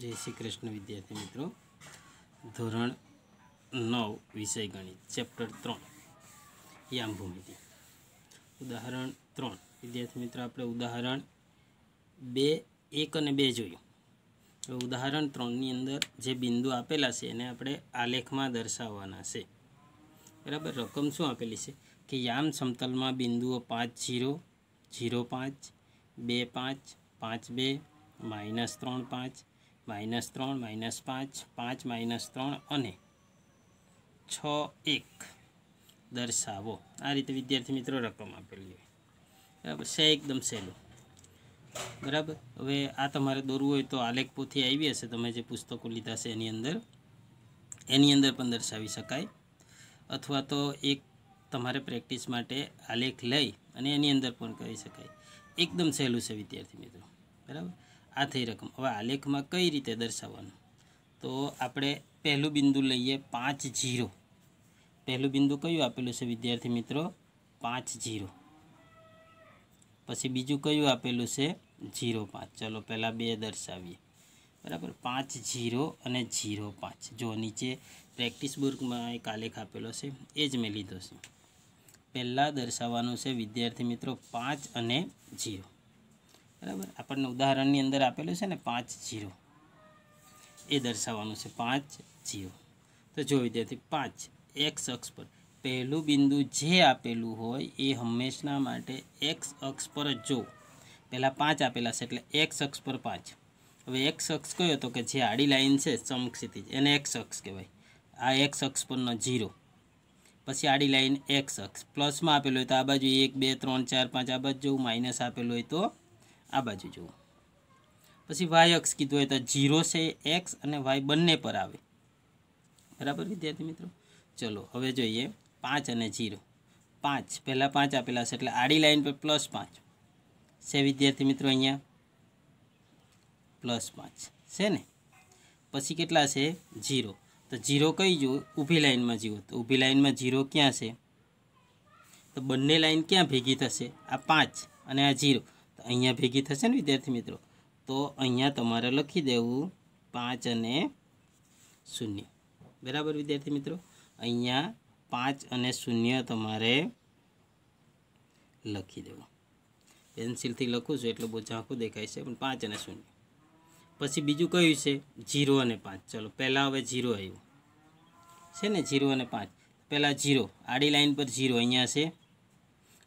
જય શ્રી કૃષ્ણ વિદ્યાર્થી મિત્રો ધોરણ નવ વિષય ગણિત ચેપ્ટર ત્રણ યામ યામભૂમિતિ ઉદાહરણ ત્રણ વિદ્યાર્થી મિત્રો આપણે ઉદાહરણ બે એક અને બે જોયું હવે ઉદાહરણ ત્રણની અંદર જે બિંદુ આપેલા છે એને આપણે આલેખમાં દર્શાવવાના છે બરાબર રકમ શું આપેલી છે કે યામ સમતલમાં બિંદુઓ પાંચ જીરો જીરો પાંચ બે પાંચ પાંચ બે માઇનસ ત્રણ પાંચ માઇનસ ત્રણ માઇનસ પાંચ પાંચ માઇનસ ત્રણ અને છ એક દર્શાવો આ રીતે વિદ્યાર્થી મિત્રો રકમ આપેલી હોય બરાબર છે એકદમ સહેલું બરાબર હવે આ તમારે દોરવું હોય તો આલેખ પોથી આવી હશે તમે જે પુસ્તકો લીધા છે એની અંદર એની અંદર પણ દર્શાવી શકાય અથવા તો એક તમારે પ્રેક્ટિસ માટે આલેખ લઈ અને એની અંદર પણ કરી શકાય એકદમ સહેલું છે વિદ્યાર્થી મિત્રો બરાબર આ થઈ રકમ હવે આલેખમાં કઈ રીતે દર્શાવવાનું તો આપણે પહેલું બિંદુ લઈએ પાંચ જીરો પહેલું બિંદુ કયું આપેલું છે વિદ્યાર્થી મિત્રો પાંચ જીરો પછી બીજું કયું આપેલું છે જીરો પાંચ ચલો પહેલાં બે દર્શાવીએ બરાબર પાંચ જીરો અને જીરો પાંચ જો નીચે પ્રેક્ટિસ બુકમાં એક આલેખ આપેલો છે એ જ મેં લીધો છે પહેલાં દર્શાવવાનું છે વિદ્યાર્થી મિત્રો પાંચ અને જીરો બરાબર આપણને ઉદાહરણની અંદર આપેલું છે ને પાંચ જીરો એ દર્શાવવાનું છે પાંચ જીરો તો જો વિદ્યાર્થી પાંચ એક્સ અક્ષ પર પહેલું બિંદુ જે આપેલું હોય એ હંમેશના માટે એક્સ અક્ષ પર જ જો પહેલાં પાંચ આપેલા છે એટલે એક્સ અક્ષ પર પાંચ હવે એક્સ અક્ષ કયો તો કે જે આડી લાઇન છે સમક્ષિતિજ એને એક્સ અક્ષ કહેવાય આ એક્સ અક્ષ પરનો જીરો પછી આડી લાઇન એક્સ અક્ષ પ્લસમાં આપેલું હોય તો આ બાજુ એક બે ત્રણ ચાર પાંચ આ બાજુ માઇનસ આપેલું હોય તો આ બાજુ જુઓ પછી વાય અક્ષ કીધું હોય તો ઝીરો છે એક્સ અને વાય બંને પર આવે બરાબર વિદ્યાર્થી મિત્રો ચલો હવે જોઈએ પાંચ અને જીરો પાંચ પહેલાં પાંચ આપેલા છે એટલે આડી લાઇન પર પ્લસ પાંચ છે વિદ્યાર્થી મિત્રો અહીંયા પ્લસ પાંચ છે ને પછી કેટલા છે જીરો તો જીરો કઈ જુઓ ઊભી લાઇનમાં જુઓ તો ઊભી લાઇનમાં જીરો ક્યાં છે તો બંને લાઇન ક્યાં ભેગી થશે આ પાંચ અને આ જીરો અહીંયા ભેગી થશે ને વિદ્યાર્થી મિત્રો તો અહીંયા તમારે લખી દેવું પાંચ અને શૂન્ય બરાબર વિદ્યાર્થી મિત્રો અહીંયા પાંચ અને શૂન્ય તમારે લખી દેવું પેન્સિલથી લખું છું એટલે બહુ ઝાંખું દેખાય છે પણ પાંચ અને શૂન્ય પછી બીજું કયું છે જીરો અને પાંચ ચલો પહેલાં હવે જીરો આવ્યું છે ને જીરો અને પાંચ પહેલાં જીરો આડી લાઇન પર જીરો અહીંયા છે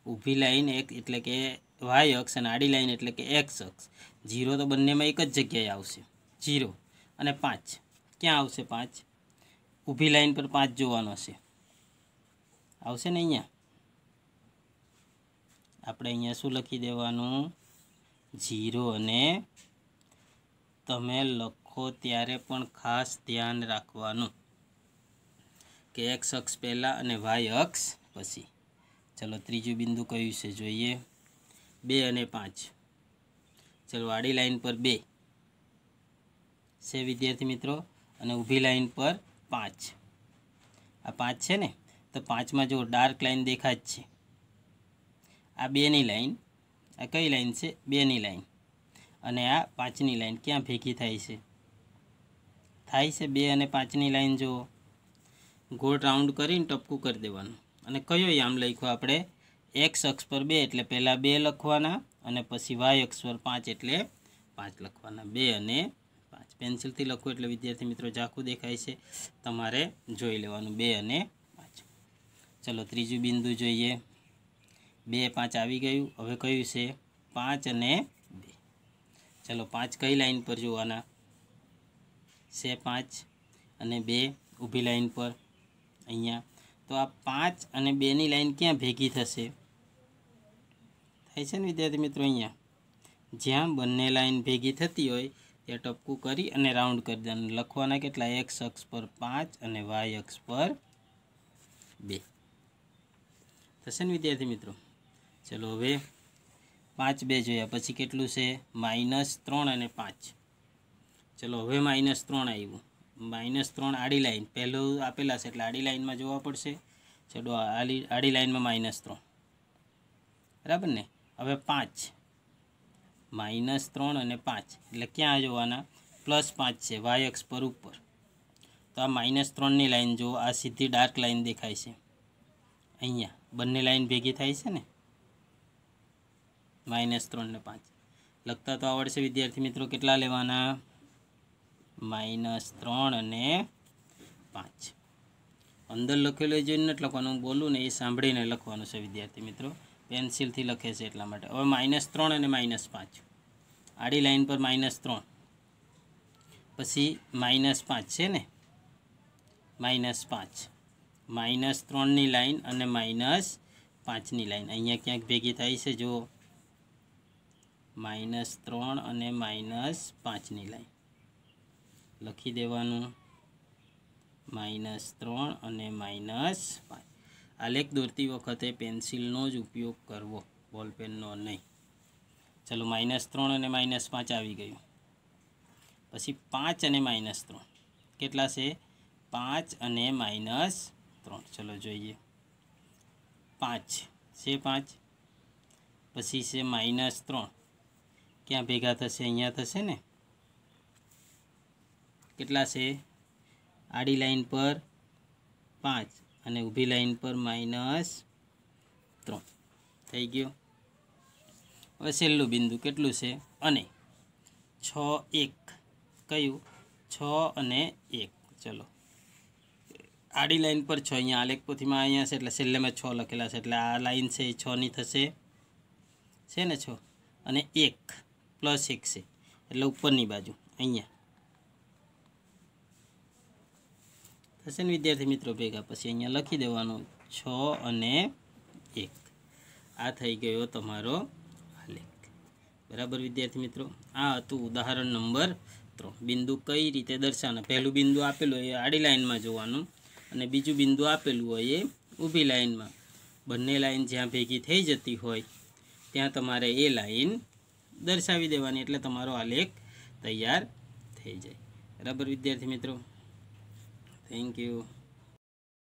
ઊભી લાઇન એક એટલે કે વાય અક્ષ અને આડી લાઈન એટલે કે એક્સ અક્ષ જીરો તો બંનેમાં એક જ જગ્યાએ આવશે જીરો અને પાંચ ક્યાં આવશે પાંચ ઊભી લાઈન પર પાંચ જોવાનો છે આવશે ને અહીંયા આપણે અહીંયા શું લખી દેવાનું જીરો અને તમે લખો ત્યારે પણ ખાસ ધ્યાન રાખવાનું કે એક્સ અક્ષ પહેલાં અને વાય અક્ષ પછી ચલો ત્રીજું બિંદુ કયું છે જોઈએ બે અને પાંચ ચલો આડી લાઇન પર બે છે વિદ્યાર્થી મિત્રો અને ઊભી લાઇન પર પાંચ આ પાંચ છે ને તો પાંચમાં જો ડાર્ક લાઇન દેખાય છે આ બેની લાઇન આ કઈ લાઇન છે બેની લાઇન અને આ પાંચની લાઇન ક્યાં ભેગી થાય છે થાય છે બે અને પાંચની લાઇન જુઓ ગોળ રાઉન્ડ કરીને ટપકું કરી દેવાનું અને કયો યામ લખ્યો આપણે એક્સ અક્ષ પર બે એટલે પહેલાં બે લખવાના અને પછી વાય અક્ષ પર પાંચ એટલે પાંચ લખવાના બે અને પાંચ પેન્સિલથી લખો એટલે વિદ્યાર્થી મિત્રો ઝાખું દેખાય છે તમારે જોઈ લેવાનું બે અને પાંચ ચલો ત્રીજું બિંદુ જોઈએ બે પાંચ આવી ગયું હવે કયું છે પાંચ અને બે ચલો પાંચ કઈ લાઈન પર જોવાના છે પાંચ અને બે ઊભી લાઈન પર અહીંયા તો આ પાંચ અને બેની લાઈન ક્યાં ભેગી થશે થાય છે ને વિદ્યાર્થી મિત્રો અહીંયા જ્યાં બંને લાઈન ભેગી થતી હોય ત્યાં ટપકું કરી અને રાઉન્ડ કરી દેવાનું લખવાના કેટલા એક્સ અક્ષ પર પાંચ અને વાય અક્ષ પર બે થશે ને વિદ્યાર્થી મિત્રો ચલો હવે પાંચ બે જોયા પછી કેટલું છે માઇનસ ત્રણ અને પાંચ ચલો હવે માઇનસ ત્રણ આવ્યું માઇનસ ત્રણ આડી લાઇન પહેલું આપેલા છે એટલે આડી લાઇનમાં જોવા પડશે ચલો આડી આડી લાઇનમાં માઇનસ ત્રણ બરાબર ને હવે પાંચ માઇનસ ત્રણ અને પાંચ એટલે ક્યાં જોવાના પ્લસ પાંચ છે વાય અક્ષ પર ઉપર તો આ માઇનસ ત્રણની લાઇન જો આ સીધી ડાર્ક લાઇન દેખાય છે અહીંયા બંને લાઇન ભેગી થાય છે ને માઇનસ ત્રણને પાંચ લખતા તો આવડશે વિદ્યાર્થી મિત્રો કેટલા લેવાના માઇનસ ત્રણ અને પાંચ અંદર લખેલું જોઈને નથી લખવાનું બોલું ને એ સાંભળીને લખવાનું છે વિદ્યાર્થી મિત્રો પેન્સિલથી લખે છે એટલા માટે હવે માઇનસ ત્રણ અને માઇનસ પાંચ આડી લાઈન પર માઇનસ ત્રણ પછી માઇનસ પાંચ છે ને માઇનસ પાંચ માઇનસ ત્રણની લાઈન અને માઇનસ પાંચની લાઇન અહીંયા ક્યાંક ભેગી થાય છે જો માઇનસ ત્રણ અને માઇનસ પાંચની લાઈન લખી દેવાનું માઇનસ ત્રણ અને માઇનસ પાંચ આલેખ દોરતી વખતે પેન્સિલનો જ ઉપયોગ કરવો બોલપેનનો નહીં ચલો માઇનસ ત્રણ અને માઇનસ પાંચ આવી ગયું પછી પાંચ અને માઇનસ ત્રણ કેટલા છે પાંચ અને માઇનસ ત્રણ ચલો જોઈએ પાંચ છે પાંચ પછી છે માઇનસ ત્રણ ક્યાં ભેગા થશે અહીંયા થશે ને કેટલા છે આડી લાઈન પર પાંચ અને ઊભી લાઈન પર માઇનસ ત્રણ થઈ ગયો હવે છેલ્લું બિંદુ કેટલું છે અને છ એક કયું છ અને એક ચલો આડી લાઈન પર છ અહીંયા આલેખ પોથીમાં અહીંયા છે એટલે છેલ્લે મેં છ લખેલા છે એટલે આ લાઈન છે એ છની થશે છે ને છ અને એક પ્લસ એક છે એટલે ઉપરની બાજુ અહીંયા થશે ને વિદ્યાર્થી મિત્રો ભેગા પછી અહીંયા લખી દેવાનું છ અને એક આ થઈ ગયો તમારો આલેખ બરાબર વિદ્યાર્થી મિત્રો આ હતું ઉદાહરણ નંબર ત્રણ બિંદુ કઈ રીતે દર્શાવવાના પહેલું બિંદુ આપેલું હોય એ આડી લાઇનમાં જોવાનું અને બીજું બિંદુ આપેલું હોય એ ઊભી લાઇનમાં બંને લાઇન જ્યાં ભેગી થઈ જતી હોય ત્યાં તમારે એ લાઇન દર્શાવી દેવાની એટલે તમારો આલેખ તૈયાર થઈ જાય બરાબર વિદ્યાર્થી મિત્રો Thank you.